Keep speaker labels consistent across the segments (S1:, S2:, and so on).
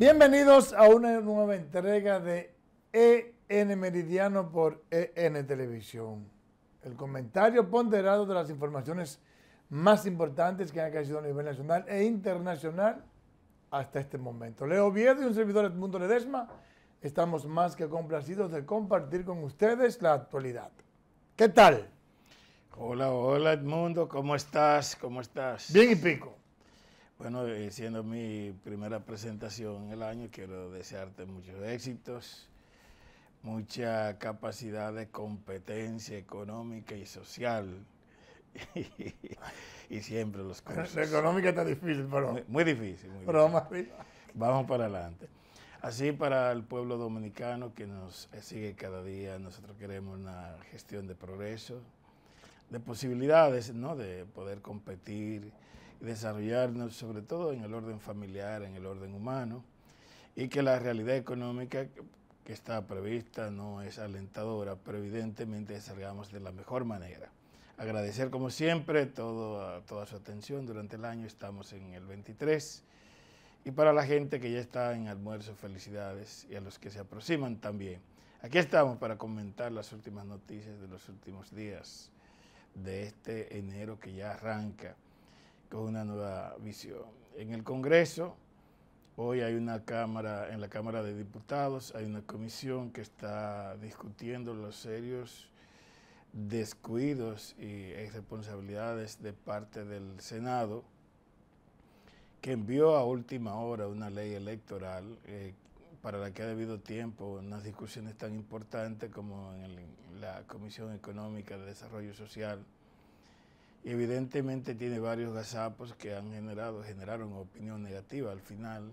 S1: Bienvenidos a una nueva entrega de EN Meridiano por EN Televisión. El comentario ponderado de las informaciones más importantes que han caído a nivel nacional e internacional hasta este momento. Leo Viedo y un servidor Edmundo Ledesma estamos más que complacidos de compartir con ustedes la actualidad. ¿Qué tal?
S2: Hola, hola Edmundo, ¿cómo estás? ¿Cómo estás? Bien y pico. Bueno, eh, siendo mi primera presentación en el año, quiero desearte muchos éxitos, mucha capacidad de competencia económica y social. y siempre los cursos. La económica está difícil, pero... Muy, difícil, muy difícil. Vamos para adelante. Así para el pueblo dominicano que nos sigue cada día, nosotros queremos una gestión de progreso, de posibilidades, ¿no? De poder competir, desarrollarnos, sobre todo en el orden familiar, en el orden humano, y que la realidad económica que está prevista no es alentadora, pero evidentemente salgamos de la mejor manera. Agradecer como siempre todo, toda su atención durante el año, estamos en el 23, y para la gente que ya está en almuerzo, felicidades, y a los que se aproximan también. Aquí estamos para comentar las últimas noticias de los últimos días de este enero que ya arranca con una nueva visión. En el Congreso, hoy hay una Cámara, en la Cámara de Diputados, hay una comisión que está discutiendo los serios descuidos y responsabilidades de parte del Senado, que envió a última hora una ley electoral eh, para la que ha debido tiempo unas discusiones tan importantes como en la Comisión Económica de Desarrollo Social, evidentemente tiene varios gazapos que han generado, generaron opinión negativa al final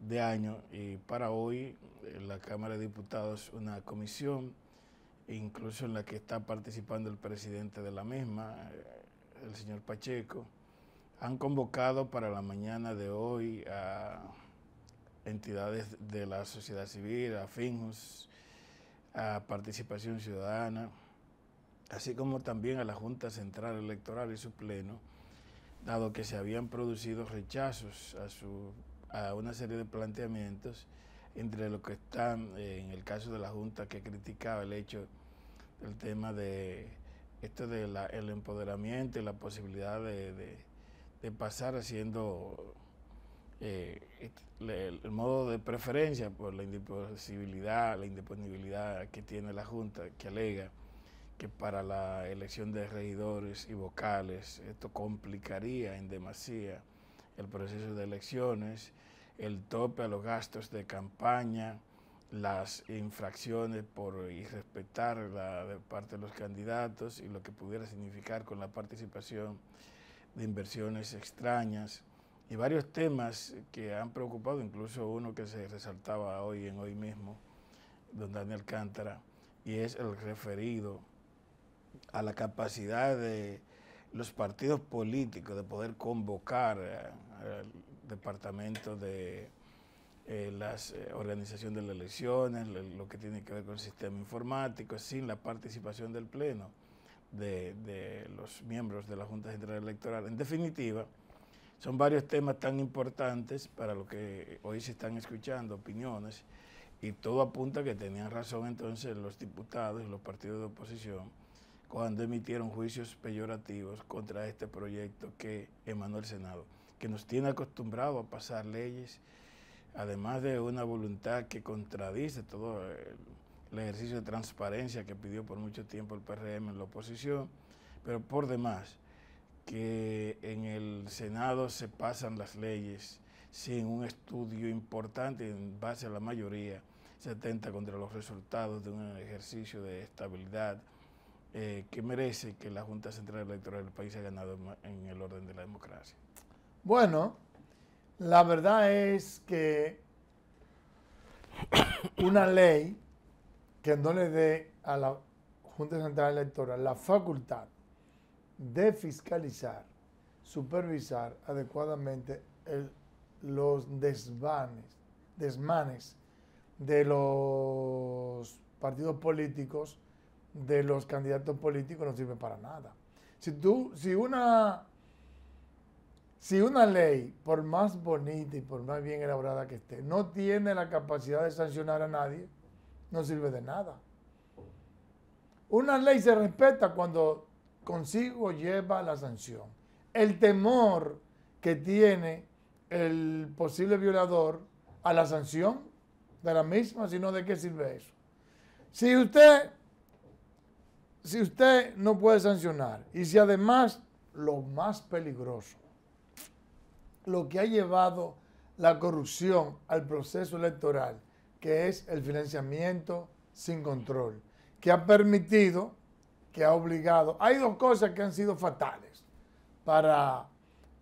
S2: de año y para hoy en eh, la Cámara de Diputados una comisión, incluso en la que está participando el presidente de la misma, eh, el señor Pacheco, han convocado para la mañana de hoy a entidades de la sociedad civil, a FINJUS, a Participación Ciudadana, así como también a la Junta Central Electoral y su Pleno, dado que se habían producido rechazos a, su, a una serie de planteamientos, entre lo que están, eh, en el caso de la Junta, que criticaba el hecho del tema de esto del el empoderamiento y la posibilidad de, pasar haciendo eh, el, modo de preferencia por la indisponibilidad, la indisponibilidad que tiene la Junta, que alega que para la elección de regidores y vocales esto complicaría en demasía el proceso de elecciones, el tope a los gastos de campaña, las infracciones por irrespetar la de parte de los candidatos y lo que pudiera significar con la participación de inversiones extrañas y varios temas que han preocupado, incluso uno que se resaltaba hoy en hoy mismo, don Daniel Cántara, y es el referido a la capacidad de los partidos políticos de poder convocar eh, al departamento de la eh, las eh, organización de las elecciones, lo, que tiene que ver con el sistema informático, sin la participación del Pleno de, de los miembros de la Junta Central Electoral. En definitiva, son varios temas tan importantes para lo que hoy se están escuchando, opiniones, y todo apunta que tenían razón entonces los diputados y los partidos de oposición cuando emitieron juicios peyorativos contra este proyecto que emanó el Senado, que nos tiene acostumbrado a pasar leyes, además de una voluntad que contradice todo el, ejercicio de transparencia que pidió por mucho tiempo el PRM en la oposición, pero por demás, que en el Senado se pasan las leyes sin un estudio importante en base a la mayoría, se atenta contra los resultados de un ejercicio de estabilidad eh, que merece que la Junta Central Electoral del país haya ganado en el orden de la democracia?
S1: Bueno, la verdad es que una ley que no le dé a la Junta Central Electoral la facultad de fiscalizar, supervisar adecuadamente los desvanes, desmanes de los partidos políticos de los candidatos políticos no sirve para nada. Si tú, si una, si una ley, por más bonita y por más bien elaborada que esté, no tiene la capacidad de sancionar a nadie, no sirve de nada. Una ley se respeta cuando consigo lleva la sanción. El temor que tiene el posible violador a la sanción de la misma, sino de qué sirve eso. Si usted si usted no puede sancionar y si además lo más peligroso, lo que ha llevado la corrupción al proceso electoral, que es el financiamiento sin control, que ha permitido, que ha obligado. Hay dos cosas que han sido fatales para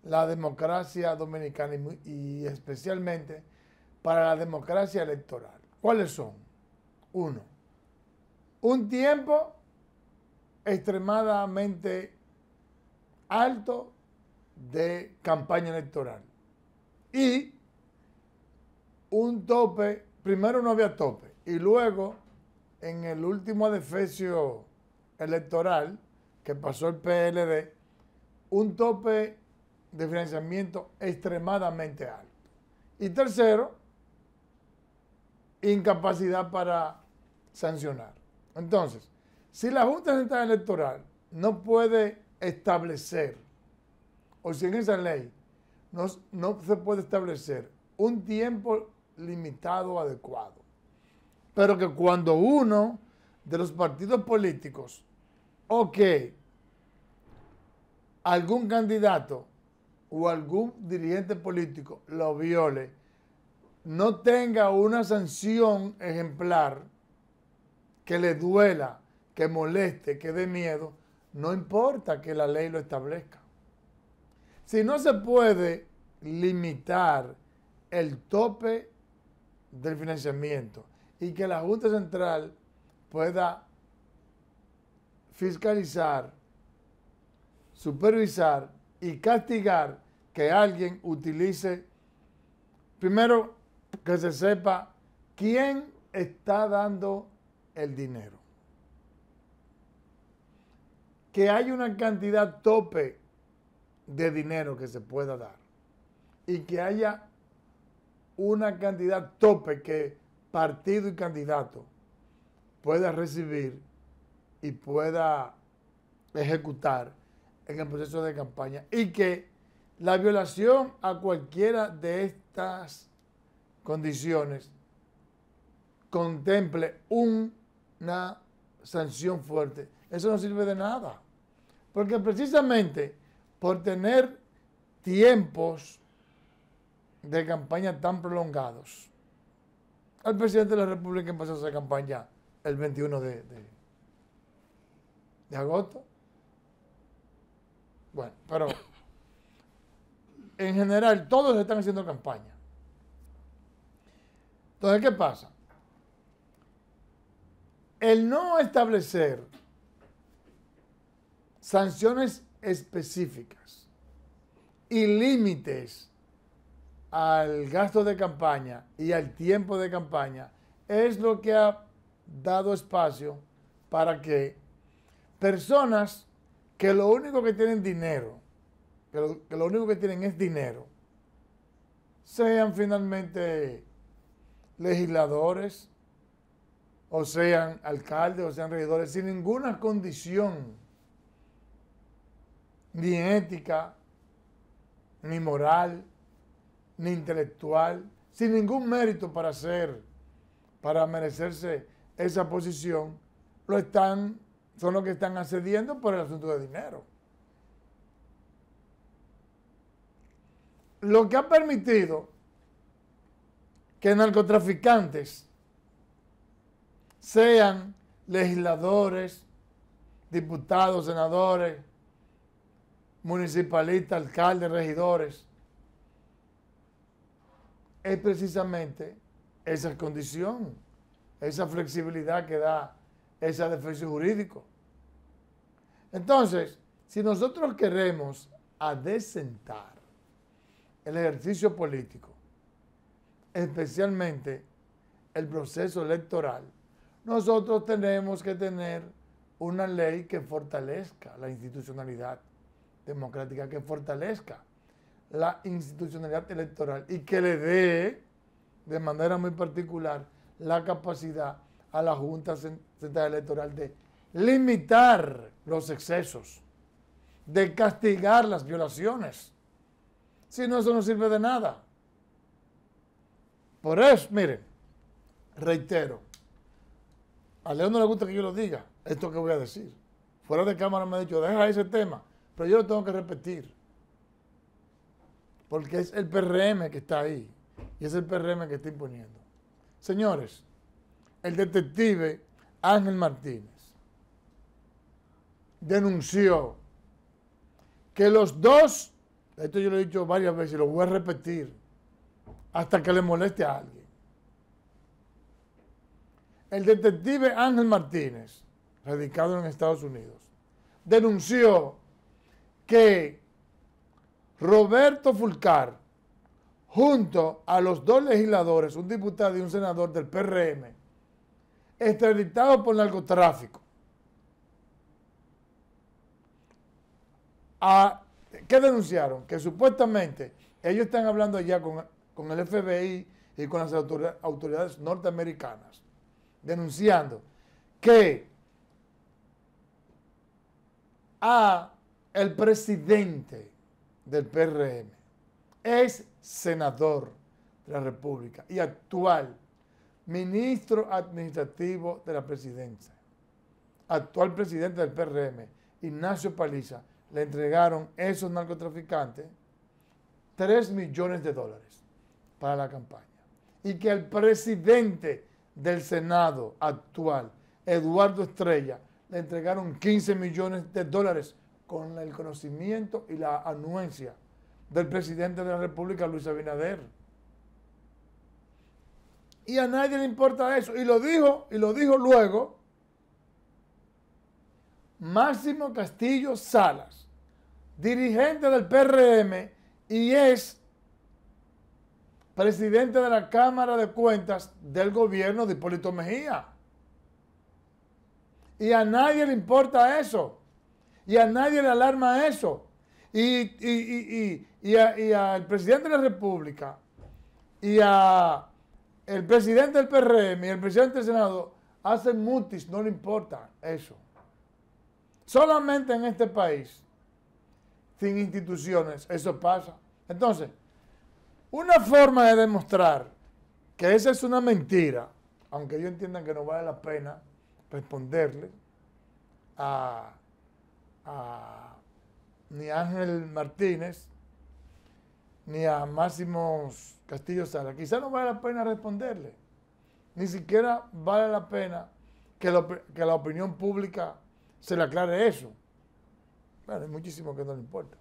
S1: la democracia dominicana y, especialmente para la democracia electoral. ¿Cuáles son? Uno, un tiempo extremadamente alto de campaña electoral. Y un tope, primero no había tope, y luego en el último adefesio electoral que pasó el PLD, un tope de financiamiento extremadamente alto. Y tercero, incapacidad para sancionar. Entonces, si la Junta Central Electoral no puede establecer, o si en esa ley no, no se puede establecer un tiempo limitado adecuado, pero que cuando uno de los partidos políticos o que algún candidato o algún dirigente político lo viole, no tenga una sanción ejemplar que le duela que moleste, que dé miedo, no importa que la ley lo establezca. Si no se puede limitar el tope del financiamiento y que la Junta Central pueda fiscalizar, supervisar y castigar que alguien utilice, primero que se sepa quién está dando el dinero que haya una cantidad tope de dinero que se pueda dar y que haya una cantidad tope que partido y candidato pueda recibir y pueda ejecutar en el proceso de campaña y que la violación a cualquiera de estas condiciones contemple una sanción fuerte. Eso no sirve de nada. Porque precisamente por tener tiempos de campaña tan prolongados, al presidente de la República empezó a hacer campaña el 21 de, de, de agosto. Bueno, pero en general todos están haciendo campaña. Entonces, ¿qué pasa? El no establecer sanciones específicas y límites al gasto de campaña y al tiempo de campaña es lo que ha dado espacio para que personas que lo único que tienen dinero, que lo, único que tienen es dinero, sean finalmente legisladores, o sean alcaldes, o sean regidores, sin ninguna condición ni ética, ni moral, ni intelectual, sin ningún mérito para ser, para merecerse esa posición, lo están, son los que están accediendo por el asunto de dinero. Lo que ha permitido que narcotraficantes sean legisladores, diputados, senadores, municipalistas, alcaldes, regidores, es precisamente esa condición, esa flexibilidad que da esa defensa jurídico. Entonces, si nosotros queremos adecentar el ejercicio político, especialmente el proceso electoral, nosotros tenemos que tener una ley que fortalezca la institucionalidad democrática que fortalezca la institucionalidad electoral y que le dé de manera muy particular la capacidad a la Junta Central Electoral de limitar los excesos, de castigar las violaciones. Si no, eso no sirve de nada. Por eso, miren, reitero, a León no le gusta que yo lo diga, esto que voy a decir. Fuera de cámara me ha dicho, deja ese tema pero yo lo tengo que repetir. Porque es el PRM que está ahí. Y es el PRM que está imponiendo. Señores, el detective Ángel Martínez denunció que los dos, esto yo lo he dicho varias veces y lo voy a repetir hasta que le moleste a alguien. El detective Ángel Martínez, radicado en Estados Unidos, denunció que Roberto Fulcar, junto a los dos legisladores, un diputado y un senador del PRM, extraditados por narcotráfico, ¿qué denunciaron? Que supuestamente ellos están hablando ya con, el FBI y con las autoridades norteamericanas, denunciando que a el presidente del PRM, es senador de la República y actual ministro administrativo de la presidencia, actual presidente del PRM, Ignacio Paliza, le entregaron esos narcotraficantes 3 millones de dólares para la campaña. Y que el presidente del Senado actual, Eduardo Estrella, le entregaron 15 millones de dólares con el conocimiento y la anuencia del presidente de la República, Luis Abinader. Y a nadie le importa eso. Y lo dijo, y lo dijo luego Máximo Castillo Salas, dirigente del PRM y es presidente de la Cámara de Cuentas del gobierno de Hipólito Mejía. Y a nadie le importa eso y a nadie le alarma eso. Y, al presidente de la República y a el presidente del PRM y el presidente del Senado hacen mutis, no le importa eso. Solamente en este país, sin instituciones, eso pasa. Entonces, una forma de demostrar que esa es una mentira, aunque ellos entiendan que no vale la pena responderle a ni a Ángel Martínez, ni a Máximo Castillo Sala. Quizá no vale la pena responderle. Ni siquiera vale la pena que, la opinión pública se le aclare eso. Bueno, hay muchísimo que no le importa.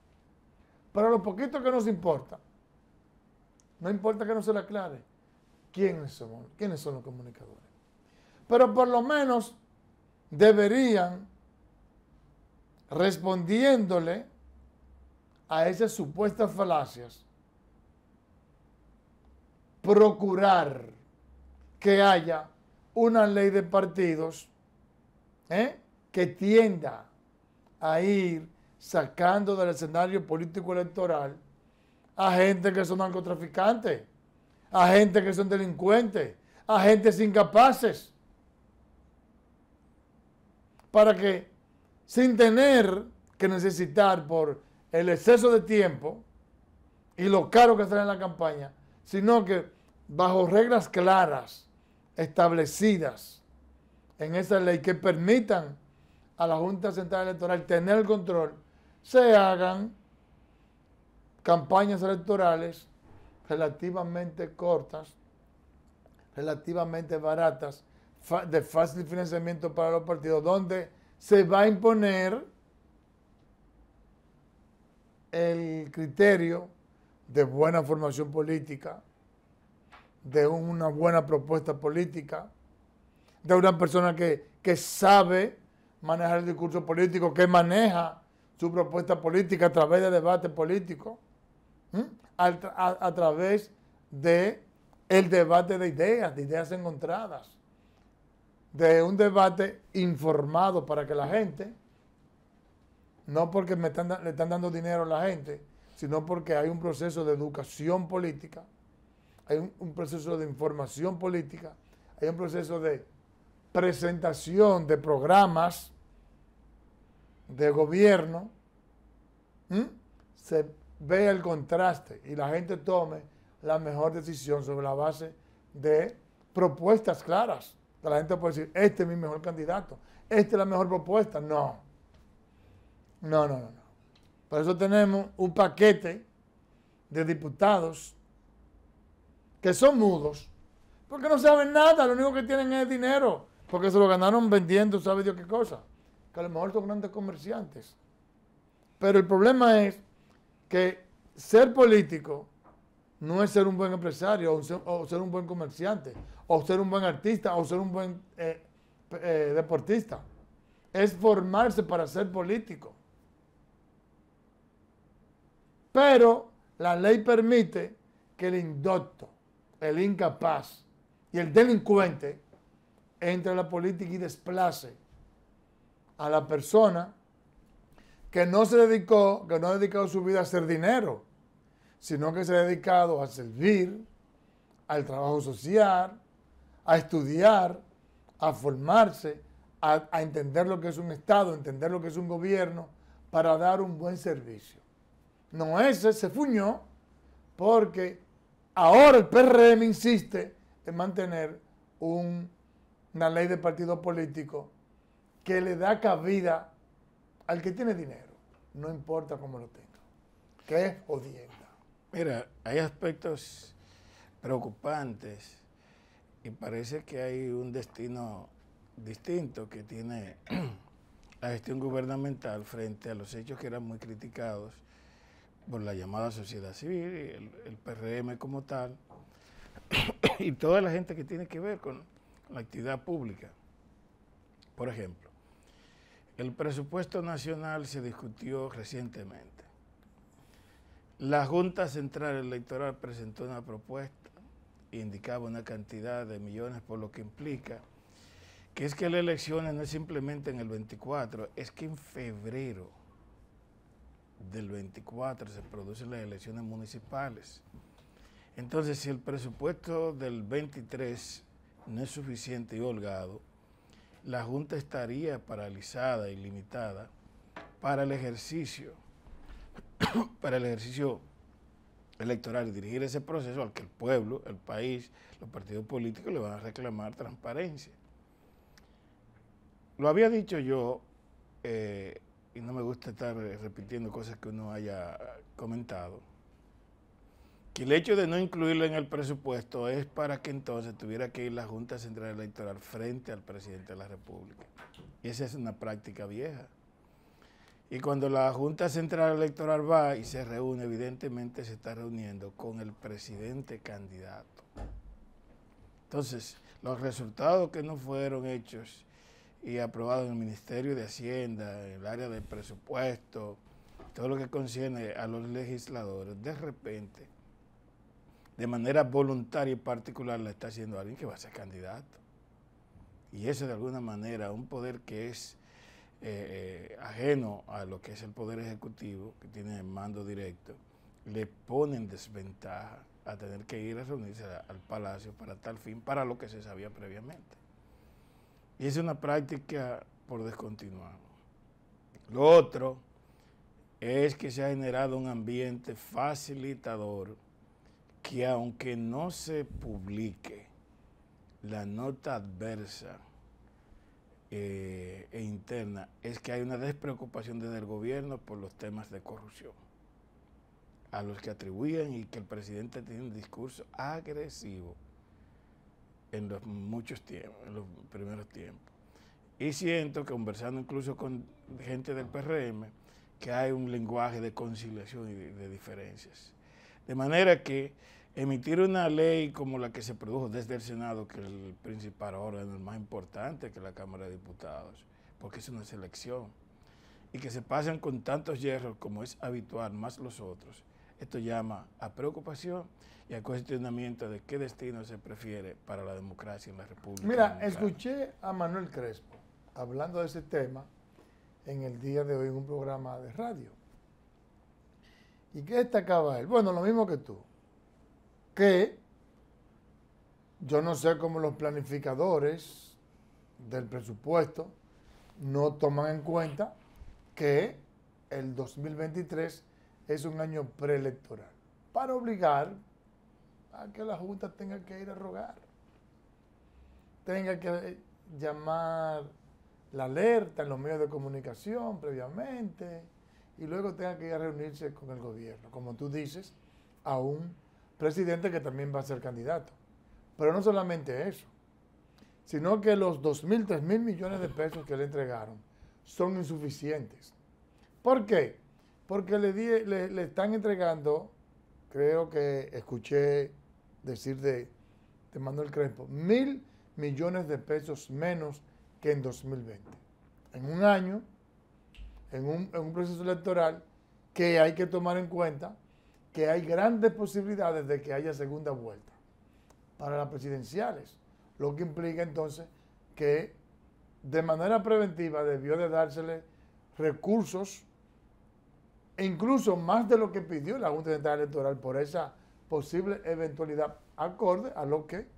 S1: Pero lo poquito que nos importa, no importa que no se le aclare quiénes son, quiénes son los comunicadores. Pero por lo menos deberían respondiéndole a esas supuestas falacias, procurar que haya una ley de partidos ¿eh? que tienda a ir sacando del escenario político electoral a gente que son narcotraficantes, a gente que son delincuentes, a gente incapaces, para que sin tener que necesitar por el exceso de tiempo y lo caro que sale en la campaña, sino que bajo reglas claras, establecidas en esa ley que permitan a la Junta Central Electoral tener el control, se hagan campañas electorales relativamente cortas, relativamente baratas, de fácil financiamiento para los partidos, donde se va a imponer el criterio de buena formación política, de una buena propuesta política, de una persona que, sabe manejar el discurso político, que maneja su propuesta política a través de debate político, a, través de el debate de ideas, de ideas encontradas de un debate informado para que la gente, no porque me están, le están dando dinero a la gente, sino porque hay un proceso de educación política, hay un, proceso de información política, hay un proceso de presentación de programas de gobierno, se ve el contraste y la gente tome la mejor decisión sobre la base de propuestas claras la gente puede decir, este es mi mejor candidato, esta es la mejor propuesta. No. No, no, no. Por eso tenemos un paquete de diputados que son mudos, porque no saben nada, lo único que tienen es dinero, porque se lo ganaron vendiendo, ¿sabe Dios qué cosa? Que a lo mejor son grandes comerciantes. Pero el problema es que ser político no es ser un buen empresario o ser, un buen comerciante o ser un buen artista o ser un buen eh, eh, deportista. Es formarse para ser político. Pero la ley permite que el indocto, el incapaz y el delincuente entre a la política y desplace a la persona que no se dedicó, que no ha dedicado su vida a hacer dinero sino que se ha dedicado a servir, al trabajo social, a estudiar, a formarse, a, entender lo que es un Estado, entender lo que es un gobierno, para dar un buen servicio. No ese se fuñó porque ahora el PRM insiste en mantener una ley de partido político que le da cabida al que tiene dinero, no importa cómo lo tenga,
S2: que es Mira, hay aspectos preocupantes y parece que hay un destino distinto que tiene la gestión gubernamental frente a los hechos que eran muy criticados por la llamada sociedad civil, y el, PRM como tal, y toda la gente que tiene que ver con la actividad pública. Por ejemplo, el presupuesto nacional se discutió recientemente la Junta Central Electoral presentó una propuesta e indicaba una cantidad de millones por lo que implica que es que las elecciones no es simplemente en el 24, es que en febrero del 24 se producen las elecciones municipales. Entonces, si el presupuesto del 23 no es suficiente y holgado, la Junta estaría paralizada y limitada para el ejercicio para el ejercicio electoral y dirigir ese proceso al que el pueblo, el país, los partidos políticos le van a reclamar transparencia. Lo había dicho yo, eh, y no me gusta estar eh, repitiendo cosas que uno haya comentado, que el hecho de no incluirlo en el presupuesto es para que entonces tuviera que ir la Junta Central Electoral frente al presidente de la República. Y esa es una práctica vieja. Y cuando la Junta Central Electoral va y se reúne, evidentemente se está reuniendo con el presidente candidato. Entonces, los resultados que no fueron hechos y aprobados en el Ministerio de Hacienda, en el área de presupuesto, todo lo que concierne a los legisladores, de repente, de manera voluntaria y particular, la está haciendo alguien que va a ser candidato. Y eso de alguna manera, un poder que es eh, eh, ajeno a lo que es el Poder Ejecutivo, que tiene el mando directo, le ponen desventaja a tener que ir a reunirse al Palacio para tal fin, para lo que se sabía previamente. Y es una práctica por descontinuar. Lo otro es que se ha generado un ambiente facilitador que aunque no se publique la nota adversa, eh, e interna es que hay una despreocupación desde el gobierno por los temas de corrupción, a los que atribuyen y que el presidente tiene un discurso agresivo en los muchos tiempos, en los primeros tiempos. Y siento, que conversando incluso con gente del PRM, que hay un lenguaje de conciliación y de diferencias. De manera que emitir una ley como la que se produjo desde el Senado, que es el principal órgano, el más importante que la Cámara de Diputados, porque es una selección, y que se pasan con tantos hierros como es habitual, más los otros, esto llama a preocupación y a cuestionamiento de qué destino se prefiere para la democracia en la República. Mira, escuché
S1: a Manuel Crespo hablando de ese tema en el día de hoy en un programa de radio. ¿Y qué destacaba él? Bueno, lo mismo que tú que yo no sé cómo los planificadores del presupuesto no toman en cuenta que el 2023 es un año preelectoral para obligar a que la Junta tenga que ir a rogar, tenga que llamar la alerta en los medios de comunicación previamente y luego tenga que ir a reunirse con el gobierno, como tú dices, aún presidente que también va a ser candidato. Pero no solamente eso, sino que los 2.000, 3.000 millones de pesos que le entregaron son insuficientes. ¿Por qué? Porque le, le, están entregando, creo que escuché decir de, Manuel Crespo, mil millones de pesos menos que en 2020. En un año, en un, en un proceso electoral que hay que tomar en cuenta que hay grandes posibilidades de que haya segunda vuelta para las presidenciales, lo que implica entonces que de manera preventiva debió de dársele recursos, incluso más de lo que pidió la Junta Central Electoral por esa posible eventualidad acorde a lo que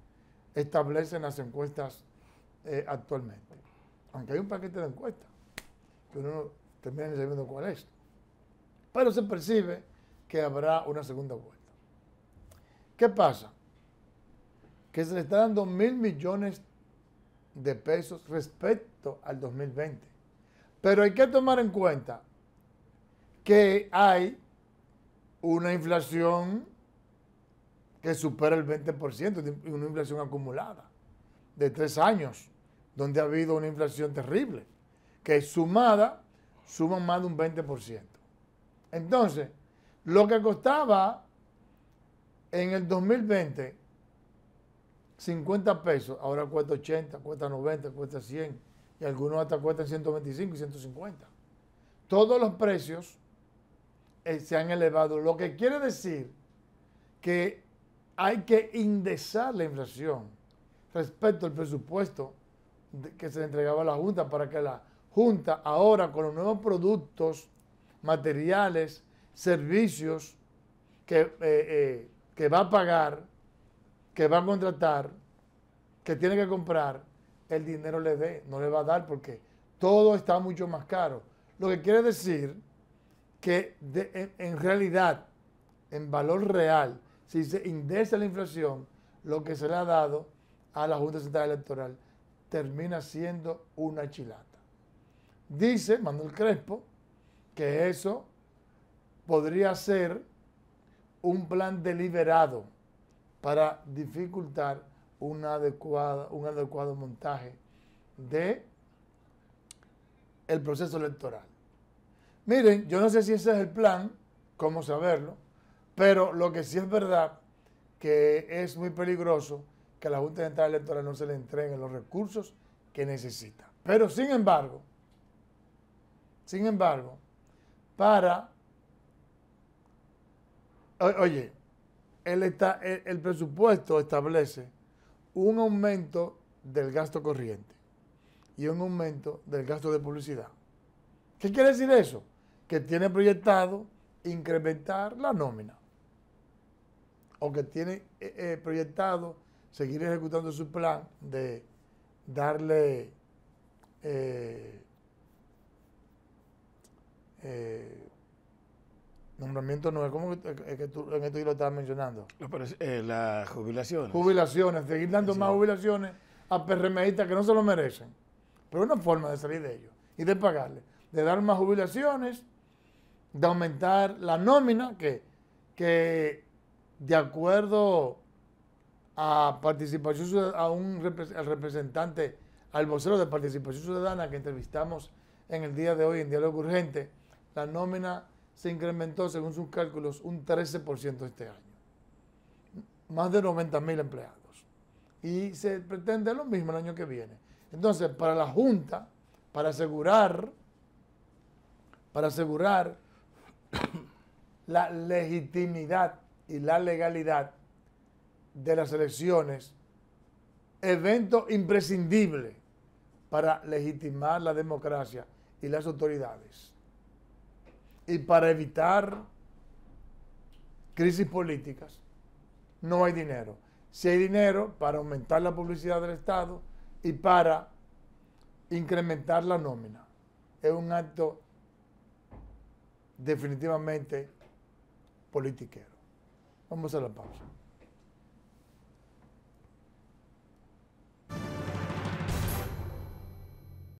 S1: establecen las encuestas eh, actualmente. Aunque hay un paquete de encuestas, que uno termina sabiendo cuál es. Pero se percibe que habrá una segunda vuelta. ¿Qué pasa? Que se le está dando mil millones de pesos respecto al 2020. Pero hay que tomar en cuenta que hay una inflación que supera el 20%, una inflación acumulada de tres años, donde ha habido una inflación terrible, que sumada suma más de un 20%. Entonces, lo que costaba en el 2020 50 pesos, ahora cuesta 80, cuesta 90, cuesta 100 y algunos hasta cuestan 125 y 150. Todos los precios eh, se han elevado, lo que quiere decir que hay que indexar la inflación respecto al presupuesto que se entregaba a la Junta para que la Junta ahora con los nuevos productos, materiales, servicios que, eh, eh, que va a pagar, que va a contratar, que tiene que comprar, el dinero le dé, no le va a dar porque todo está mucho más caro. Lo que quiere decir que en, en, realidad, en valor real, si se indexa la inflación, lo que se le ha dado a la Junta Central Electoral termina siendo una chilata. Dice Manuel Crespo que eso podría ser un plan deliberado para dificultar una adecuada, un adecuado montaje de el proceso electoral. Miren, yo no sé si ese es el plan, cómo saberlo, pero lo que sí es verdad que es muy peligroso que a la Junta Central Electoral no se le entreguen los recursos que necesita. Pero sin embargo, sin embargo, para oye, el, presupuesto establece un aumento del gasto corriente y un aumento del gasto de publicidad. ¿Qué quiere decir eso? Que tiene proyectado incrementar la nómina o que tiene eh, eh, proyectado seguir ejecutando su plan de darle eh, Nombramiento no es como que, tú, lo estabas mencionando. Eh, las jubilaciones. Jubilaciones, seguir dando más jubilaciones a PRMistas que no se lo merecen. Pero una forma de salir de ellos y de pagarles. De dar más jubilaciones, de aumentar la nómina, que, de acuerdo a participación a un representante, al vocero de participación ciudadana que entrevistamos en el día de hoy en Diálogo Urgente, la nómina se incrementó, según sus cálculos, un 13% este año. Más de mil empleados. Y se pretende lo mismo el año que viene. Entonces, para la Junta, para asegurar, para asegurar la legitimidad y la legalidad de las elecciones, evento imprescindible para legitimar la democracia y las autoridades y para evitar crisis políticas no hay dinero. Si hay dinero para aumentar la publicidad del Estado y para incrementar la nómina. Es un acto definitivamente politiquero. Vamos a la pausa.